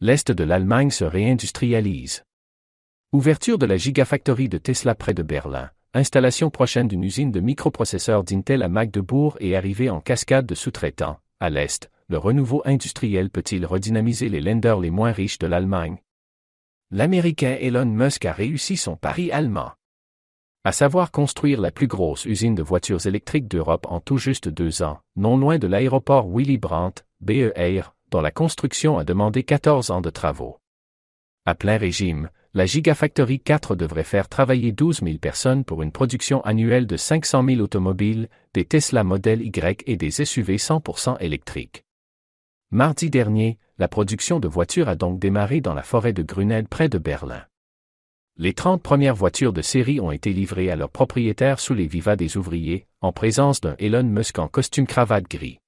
l'Est de l'Allemagne se réindustrialise. Ouverture de la gigafactory de Tesla près de Berlin, installation prochaine d'une usine de microprocesseurs d'Intel à Magdebourg et arrivée en cascade de sous-traitants, à l'Est, le renouveau industriel peut-il redynamiser les lenders les moins riches de l'Allemagne L'Américain Elon Musk a réussi son pari allemand. À savoir construire la plus grosse usine de voitures électriques d'Europe en tout juste deux ans, non loin de l'aéroport Willy Brandt, BER, dont la construction a demandé 14 ans de travaux. À plein régime, la Gigafactory 4 devrait faire travailler 12 000 personnes pour une production annuelle de 500 000 automobiles, des Tesla Model Y et des SUV 100% électriques. Mardi dernier, la production de voitures a donc démarré dans la forêt de Grunel près de Berlin. Les 30 premières voitures de série ont été livrées à leurs propriétaires sous les vivas des ouvriers, en présence d'un Elon Musk en costume cravate gris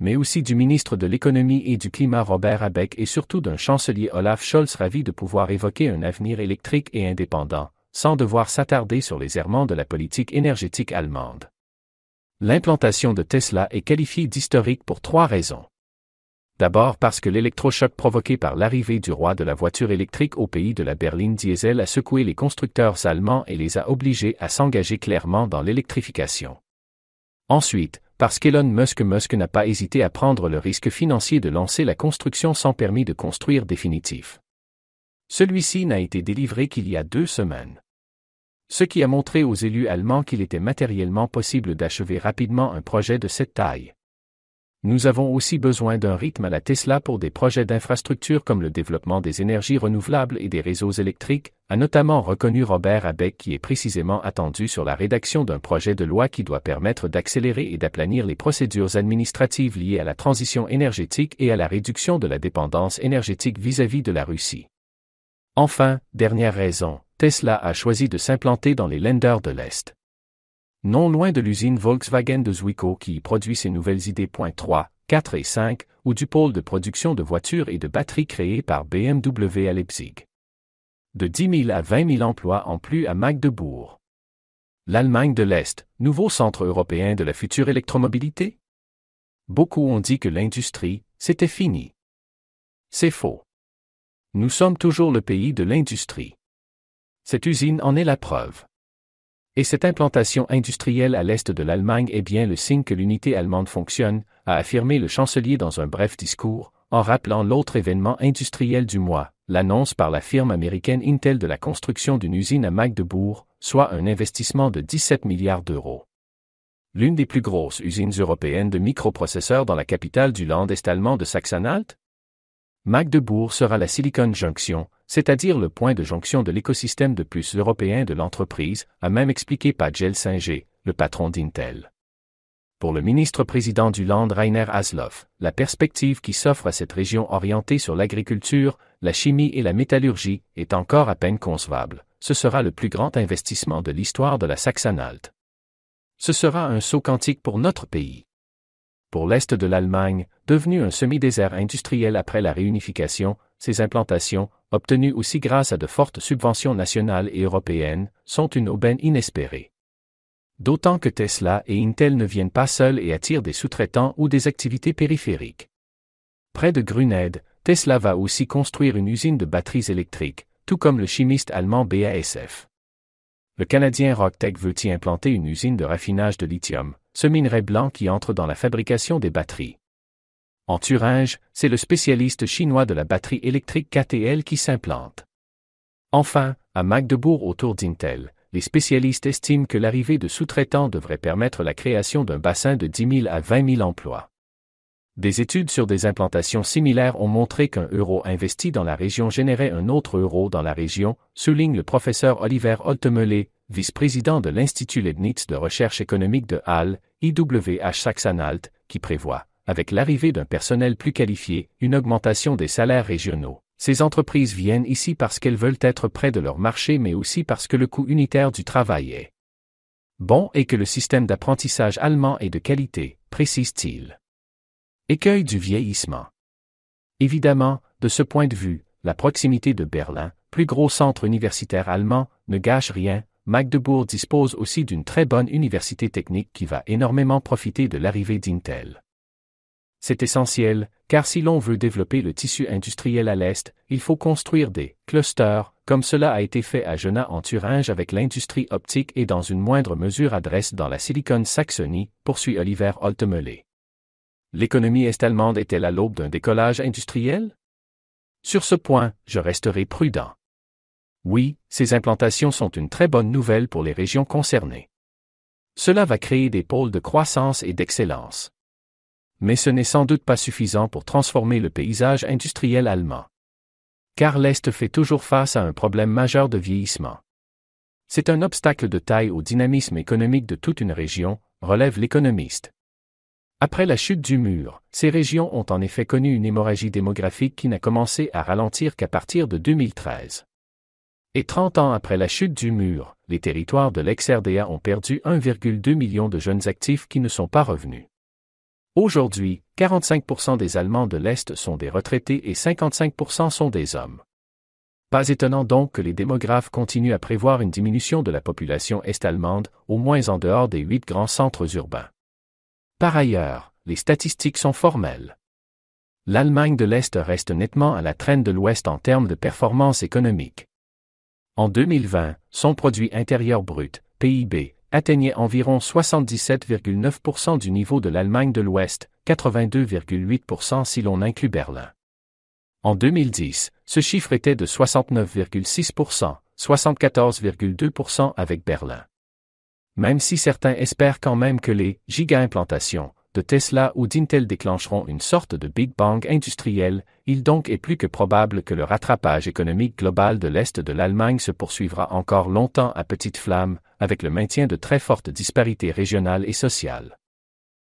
mais aussi du ministre de l'économie et du climat Robert Abeck et surtout d'un chancelier Olaf Scholz ravi de pouvoir évoquer un avenir électrique et indépendant, sans devoir s'attarder sur les errements de la politique énergétique allemande. L'implantation de Tesla est qualifiée d'historique pour trois raisons. D'abord parce que l'électrochoc provoqué par l'arrivée du roi de la voiture électrique au pays de la berline diesel a secoué les constructeurs allemands et les a obligés à s'engager clairement dans l'électrification. Ensuite, parce qu'Elon Musk Musk n'a pas hésité à prendre le risque financier de lancer la construction sans permis de construire définitif. Celui-ci n'a été délivré qu'il y a deux semaines. Ce qui a montré aux élus allemands qu'il était matériellement possible d'achever rapidement un projet de cette taille. Nous avons aussi besoin d'un rythme à la Tesla pour des projets d'infrastructures comme le développement des énergies renouvelables et des réseaux électriques, a notamment reconnu Robert Abeck qui est précisément attendu sur la rédaction d'un projet de loi qui doit permettre d'accélérer et d'aplanir les procédures administratives liées à la transition énergétique et à la réduction de la dépendance énergétique vis-à-vis -vis de la Russie. Enfin, dernière raison, Tesla a choisi de s'implanter dans les lenders de l'Est non loin de l'usine Volkswagen de Zwickau qui y produit ses nouvelles idées. 3, 4 et 5, ou du pôle de production de voitures et de batteries créé par BMW à Leipzig. De 10 000 à 20 000 emplois en plus à Magdebourg. L'Allemagne de l'Est, nouveau centre européen de la future électromobilité Beaucoup ont dit que l'industrie, c'était fini. C'est faux. Nous sommes toujours le pays de l'industrie. Cette usine en est la preuve. Et cette implantation industrielle à l'est de l'Allemagne est bien le signe que l'unité allemande fonctionne, a affirmé le chancelier dans un bref discours, en rappelant l'autre événement industriel du mois, l'annonce par la firme américaine Intel de la construction d'une usine à Magdebourg, soit un investissement de 17 milliards d'euros. L'une des plus grosses usines européennes de microprocesseurs dans la capitale du Land est allemand de Saxe-Anhalt, Magdebourg sera la Silicon Junction, c'est-à-dire le point de jonction de l'écosystème de plus européen de l'entreprise, a même expliqué Pagel Singer, le patron d'Intel. Pour le ministre-président du Land Rainer Asloff, la perspective qui s'offre à cette région orientée sur l'agriculture, la chimie et la métallurgie est encore à peine concevable. Ce sera le plus grand investissement de l'histoire de la Saxe-Anhalt. Ce sera un saut quantique pour notre pays pour l'Est de l'Allemagne, devenu un semi-désert industriel après la réunification, ces implantations, obtenues aussi grâce à de fortes subventions nationales et européennes, sont une aubaine inespérée. D'autant que Tesla et Intel ne viennent pas seuls et attirent des sous-traitants ou des activités périphériques. Près de Gruned, Tesla va aussi construire une usine de batteries électriques, tout comme le chimiste allemand BASF. Le Canadien RockTech veut y implanter une usine de raffinage de lithium, ce minerai blanc qui entre dans la fabrication des batteries. En Thuringe, c'est le spécialiste chinois de la batterie électrique KTL qui s'implante. Enfin, à Magdebourg autour d'Intel, les spécialistes estiment que l'arrivée de sous-traitants devrait permettre la création d'un bassin de 10 000 à 20 000 emplois des études sur des implantations similaires ont montré qu'un euro investi dans la région générait un autre euro dans la région, souligne le professeur Oliver Holtemelé, vice-président de l'Institut Leibniz de recherche économique de Halle, IWH Saxanhalt, qui prévoit, avec l'arrivée d'un personnel plus qualifié, une augmentation des salaires régionaux. Ces entreprises viennent ici parce qu'elles veulent être près de leur marché mais aussi parce que le coût unitaire du travail est bon et que le système d'apprentissage allemand est de qualité, précise-t-il. Écueil du vieillissement. Évidemment, de ce point de vue, la proximité de Berlin, plus gros centre universitaire allemand, ne gâche rien. Magdebourg dispose aussi d'une très bonne université technique qui va énormément profiter de l'arrivée d'Intel. C'est essentiel, car si l'on veut développer le tissu industriel à l'Est, il faut construire des clusters, comme cela a été fait à Jena en Thuringe avec l'industrie optique et dans une moindre mesure à dans la Silicon Saxonie, poursuit Oliver Holtemelé l'économie est-allemande est-elle à l'aube d'un décollage industriel Sur ce point, je resterai prudent. Oui, ces implantations sont une très bonne nouvelle pour les régions concernées. Cela va créer des pôles de croissance et d'excellence. Mais ce n'est sans doute pas suffisant pour transformer le paysage industriel allemand. Car l'Est fait toujours face à un problème majeur de vieillissement. C'est un obstacle de taille au dynamisme économique de toute une région, relève l'économiste. Après la chute du mur, ces régions ont en effet connu une hémorragie démographique qui n'a commencé à ralentir qu'à partir de 2013. Et 30 ans après la chute du mur, les territoires de l'ex-RDA ont perdu 1,2 million de jeunes actifs qui ne sont pas revenus. Aujourd'hui, 45% des Allemands de l'Est sont des retraités et 55% sont des hommes. Pas étonnant donc que les démographes continuent à prévoir une diminution de la population est-allemande, au moins en dehors des huit grands centres urbains. Par ailleurs, les statistiques sont formelles. L'Allemagne de l'Est reste nettement à la traîne de l'Ouest en termes de performance économique. En 2020, son produit intérieur brut, PIB, atteignait environ 77,9% du niveau de l'Allemagne de l'Ouest, 82,8% si l'on inclut Berlin. En 2010, ce chiffre était de 69,6%, 74,2% avec Berlin même si certains espèrent quand même que les giga-implantations de Tesla ou d'Intel déclencheront une sorte de Big Bang industriel, il donc est plus que probable que le rattrapage économique global de l'Est de l'Allemagne se poursuivra encore longtemps à petite flamme, avec le maintien de très fortes disparités régionales et sociales.